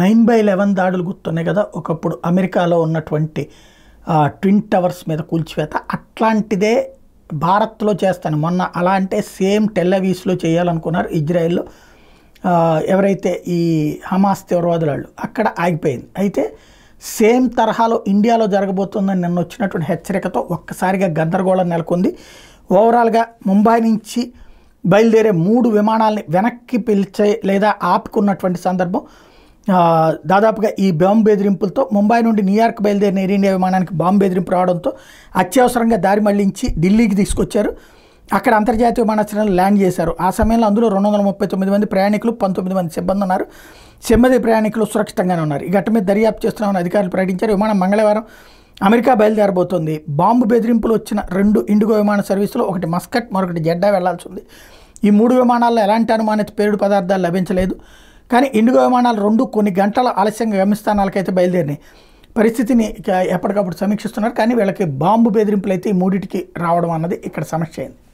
nine by eleven దాడులు గుర్తున్నాయి కదా ఒకప్పుడు అమెరికాలో ఉన్నటువంటి ట్విన్ టవర్స్ మీద కూల్చివేత అట్లాంటిదే భారత్లో చేస్తాను మొన్న అలా అంటే సేమ్ టెల్లవీస్లో చేయాలనుకున్నారు ఇజ్రాయెల్లో ఎవరైతే ఈ హమాస్ తీవ్రవాదులు వాళ్ళు అక్కడ ఆగిపోయింది అయితే సేమ్ తరహాలో ఇండియాలో జరగబోతుందని నిన్న వచ్చినటువంటి హెచ్చరికతో ఒక్కసారిగా గందరగోళం నెలకొంది ఓవరాల్గా ముంబై నుంచి బయలుదేరే మూడు విమానాలని వెనక్కి పిలిచే లేదా ఆపుకున్నటువంటి సందర్భం దాదాపుగా ఈ బాంబు బెదిరింపులతో ముంబై నుండి న్యూయార్క్ బయలుదేరిన ఎయిర్ ఇండియా విమానానికి బాంబు బెదిరింపు రావడంతో అత్యవసరంగా దారి మళ్లించి ఢిల్లీకి తీసుకొచ్చారు అక్కడ అంతర్జాతీయ విమానాశ్రయంలో ల్యాండ్ చేశారు ఆ సమయంలో అందులో రెండు వందల ముప్పై తొమ్మిది మంది ప్రయాణికులు పంతొమ్మిది మంది సిబ్బంది ఉన్నారు సిబ్బంది ప్రయాణికులు సురక్షితంగానే ఉన్నారు ఈ ఘటన మీద దర్యాప్తు చేస్తున్నామని అధికారులు ప్రకటించారు విమానం మంగళవారం అమెరికా బయలుదేరబోతోంది బాంబు బెదిరింపులు వచ్చిన రెండు ఇండిగో విమాన సర్వీసులు ఒకటి మస్కట్ మరొకటి జెడ్డా వెళ్లాల్సి ఉంది ఈ మూడు విమానాల్లో ఎలాంటి అనుమానిత పేరుడు పదార్థాలు లభించలేదు కానీ ఇండిగో విమానాలు రెండు కొన్ని గంటల ఆలస్యంగా గమ్యస్థానాలకైతే బయలుదేరినాయి పరిస్థితిని ఎప్పటికప్పుడు సమీక్షిస్తున్నారు కానీ వీళ్ళకి బాంబు బెదిరింపులు అయితే ఈ మూడింటికి రావడం అన్నది ఇక్కడ సమస్య అయింది